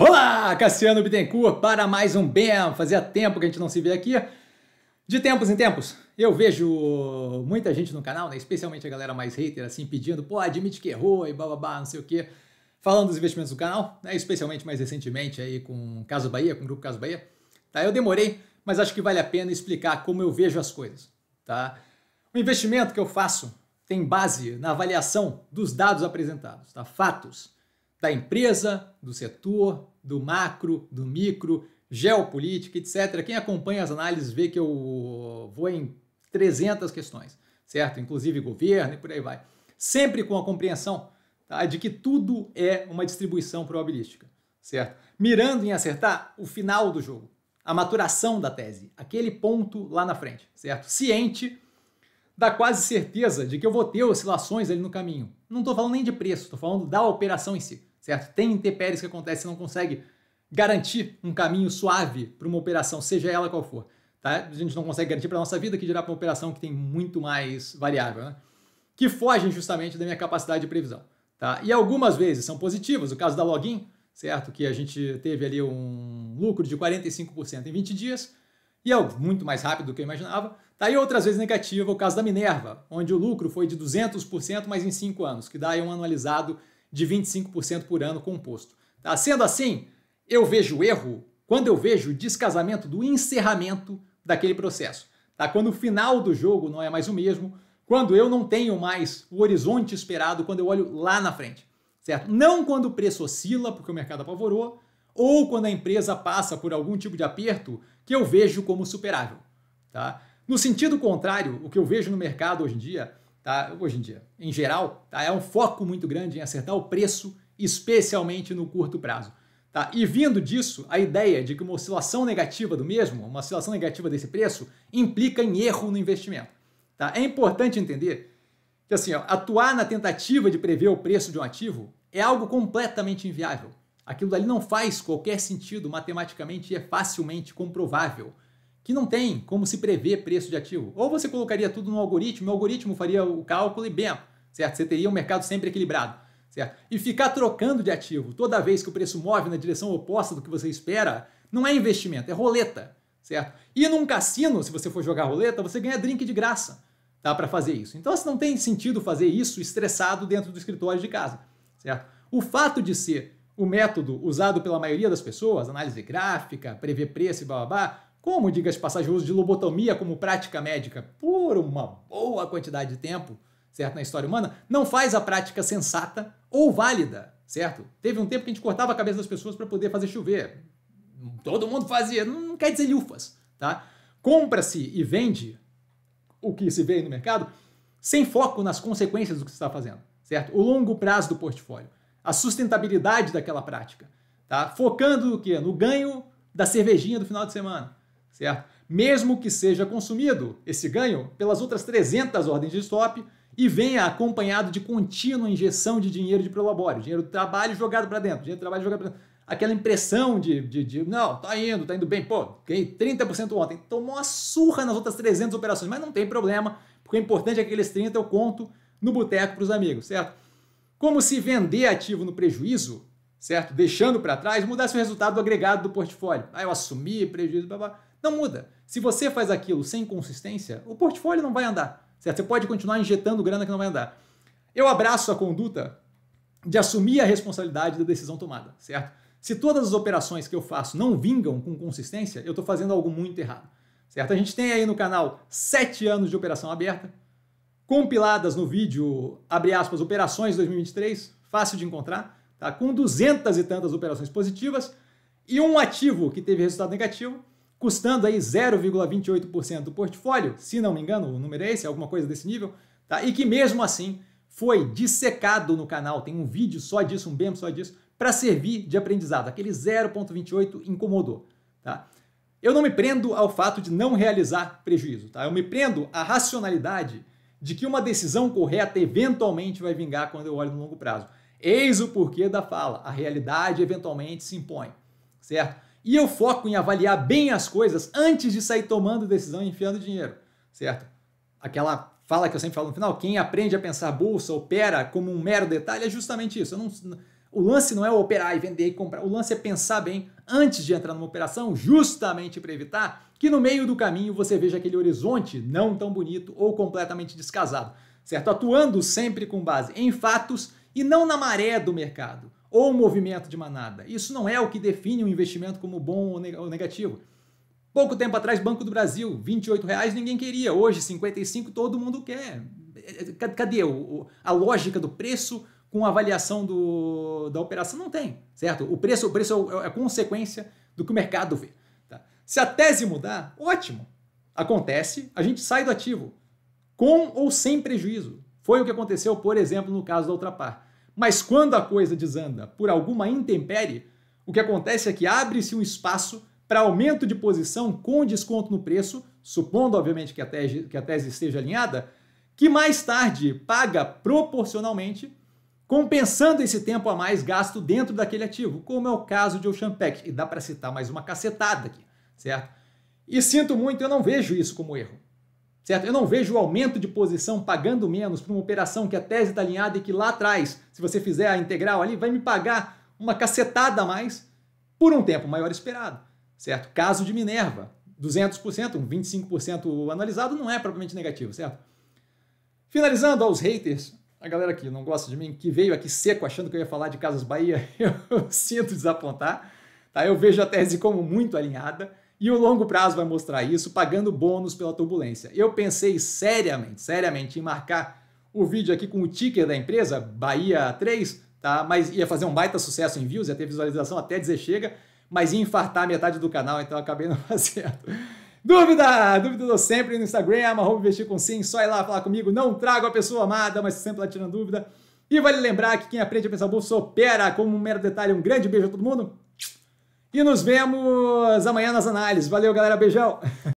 Olá, Cassiano Bittencourt para mais um BEM. Fazia tempo que a gente não se vê aqui. De tempos em tempos, eu vejo muita gente no canal, né? especialmente a galera mais hater, assim, pedindo, pô, admite que errou e bababá, não sei o quê. Falando dos investimentos do canal, né? especialmente mais recentemente aí com Caso Bahia, com o Grupo Caso Bahia. Tá? Eu demorei, mas acho que vale a pena explicar como eu vejo as coisas. Tá? O investimento que eu faço tem base na avaliação dos dados apresentados, tá? fatos da empresa, do setor, do macro, do micro, geopolítica, etc. Quem acompanha as análises vê que eu vou em 300 questões, certo? Inclusive governo e por aí vai. Sempre com a compreensão tá? de que tudo é uma distribuição probabilística, certo? Mirando em acertar o final do jogo, a maturação da tese, aquele ponto lá na frente, certo? Ciente da quase certeza de que eu vou ter oscilações ali no caminho. Não estou falando nem de preço, estou falando da operação em si certo? Tem intempéries que acontecem, você não consegue garantir um caminho suave para uma operação, seja ela qual for. Tá? A gente não consegue garantir para a nossa vida que dirá para uma operação que tem muito mais variável, né? que fogem justamente da minha capacidade de previsão. Tá? E algumas vezes são positivas, o caso da login, certo? Que a gente teve ali um lucro de 45% em 20 dias, e é muito mais rápido do que eu imaginava. Tá? E outras vezes negativa, o caso da Minerva, onde o lucro foi de 200%, mas em 5 anos, que dá aí um anualizado de 25% por ano composto. Tá? Sendo assim, eu vejo erro quando eu vejo o descasamento do encerramento daquele processo. Tá? Quando o final do jogo não é mais o mesmo, quando eu não tenho mais o horizonte esperado, quando eu olho lá na frente. Certo? Não quando o preço oscila, porque o mercado apavorou, ou quando a empresa passa por algum tipo de aperto que eu vejo como superável. Tá? No sentido contrário, o que eu vejo no mercado hoje em dia tá? hoje em dia, em geral, tá? é um foco muito grande em acertar o preço, especialmente no curto prazo. Tá? E vindo disso, a ideia de que uma oscilação negativa do mesmo, uma oscilação negativa desse preço, implica em erro no investimento. Tá? É importante entender que assim, ó, atuar na tentativa de prever o preço de um ativo é algo completamente inviável. Aquilo dali não faz qualquer sentido matematicamente e é facilmente comprovável que não tem como se prever preço de ativo. Ou você colocaria tudo no algoritmo, o algoritmo faria o cálculo e bem, certo? Você teria um mercado sempre equilibrado, certo? E ficar trocando de ativo toda vez que o preço move na direção oposta do que você espera, não é investimento, é roleta, certo? E num cassino, se você for jogar roleta, você ganha drink de graça, tá? Para fazer isso. Então, assim, não tem sentido fazer isso estressado dentro do escritório de casa, certo? O fato de ser o método usado pela maioria das pessoas, análise gráfica, prever preço e blá blá blá, como, diga as passagens, uso de lobotomia como prática médica por uma boa quantidade de tempo, certo, na história humana, não faz a prática sensata ou válida, certo? Teve um tempo que a gente cortava a cabeça das pessoas para poder fazer chover. Todo mundo fazia, não quer dizer lufas, tá? Compra-se e vende o que se vê no mercado sem foco nas consequências do que você está fazendo, certo? O longo prazo do portfólio, a sustentabilidade daquela prática, tá? Focando no quê? No ganho da cervejinha do final de semana, certo? Mesmo que seja consumido esse ganho pelas outras 300 ordens de stop e venha acompanhado de contínua injeção de dinheiro de prolabore, dinheiro do trabalho jogado para dentro, dinheiro do trabalho jogado para dentro. Aquela impressão de, de, de, não, tá indo, tá indo bem, pô, ganhei 30% ontem, tomou uma surra nas outras 300 operações, mas não tem problema, porque o importante é que aqueles 30 eu conto no boteco para os amigos, certo? Como se vender ativo no prejuízo, certo? Deixando para trás, mudasse o resultado do agregado do portfólio. Aí ah, eu assumi prejuízo, blá, blá. Não muda. Se você faz aquilo sem consistência, o portfólio não vai andar. Certo? Você pode continuar injetando grana que não vai andar. Eu abraço a conduta de assumir a responsabilidade da decisão tomada, certo? Se todas as operações que eu faço não vingam com consistência, eu estou fazendo algo muito errado, certo? A gente tem aí no canal sete anos de operação aberta, compiladas no vídeo, abre aspas, operações 2023, fácil de encontrar, tá? com duzentas e tantas operações positivas e um ativo que teve resultado negativo, custando aí 0,28% do portfólio, se não me engano, o número é esse, alguma coisa desse nível, tá? E que mesmo assim foi dissecado no canal, tem um vídeo só disso, um BEM só disso, para servir de aprendizado. Aquele 0,28 incomodou, tá? Eu não me prendo ao fato de não realizar prejuízo, tá? Eu me prendo à racionalidade de que uma decisão correta eventualmente vai vingar quando eu olho no longo prazo. Eis o porquê da fala. A realidade eventualmente se impõe, certo? E eu foco em avaliar bem as coisas antes de sair tomando decisão e enfiando dinheiro, certo? Aquela fala que eu sempre falo no final, quem aprende a pensar bolsa, opera como um mero detalhe, é justamente isso. Não, o lance não é operar e vender e comprar, o lance é pensar bem antes de entrar numa operação, justamente para evitar que no meio do caminho você veja aquele horizonte não tão bonito ou completamente descasado, certo? Atuando sempre com base em fatos e não na maré do mercado ou movimento de manada. Isso não é o que define um investimento como bom ou negativo. Pouco tempo atrás, Banco do Brasil, R$ reais ninguém queria. Hoje, 55 todo mundo quer. Cadê a lógica do preço com a avaliação do, da operação? Não tem, certo? O preço, o preço é, é, é a consequência do que o mercado vê. Tá? Se a tese mudar, ótimo. Acontece, a gente sai do ativo, com ou sem prejuízo. Foi o que aconteceu, por exemplo, no caso da Ultrapar. Mas quando a coisa desanda por alguma intempérie, o que acontece é que abre-se um espaço para aumento de posição com desconto no preço, supondo, obviamente, que a tese, que a tese esteja alinhada, que mais tarde paga proporcionalmente, compensando esse tempo a mais gasto dentro daquele ativo, como é o caso de Pack. E dá para citar mais uma cacetada aqui, certo? E sinto muito, eu não vejo isso como erro certo? Eu não vejo o aumento de posição pagando menos para uma operação que a é tese está alinhada e que lá atrás, se você fizer a integral ali, vai me pagar uma cacetada a mais por um tempo maior esperado, certo? Caso de Minerva, 200%, um 25% analisado não é propriamente negativo, certo? Finalizando aos haters, a galera que não gosta de mim, que veio aqui seco achando que eu ia falar de Casas Bahia, eu sinto desapontar, tá? Eu vejo a tese como muito alinhada, e o longo prazo vai mostrar isso, pagando bônus pela turbulência. Eu pensei seriamente, seriamente, em marcar o vídeo aqui com o ticker da empresa, Bahia 3, tá? Mas ia fazer um baita sucesso em views, ia ter visualização até dizer chega, mas ia infartar metade do canal, então acabei não fazendo. Dúvida! Dúvida eu sempre no Instagram, arroba investir com sim, só ir lá falar comigo, não trago a pessoa amada, mas sempre lá tirando dúvida. E vale lembrar que quem aprende a pensar bolsa opera como um mero detalhe. Um grande beijo a todo mundo! E nos vemos amanhã nas análises. Valeu, galera. Beijão.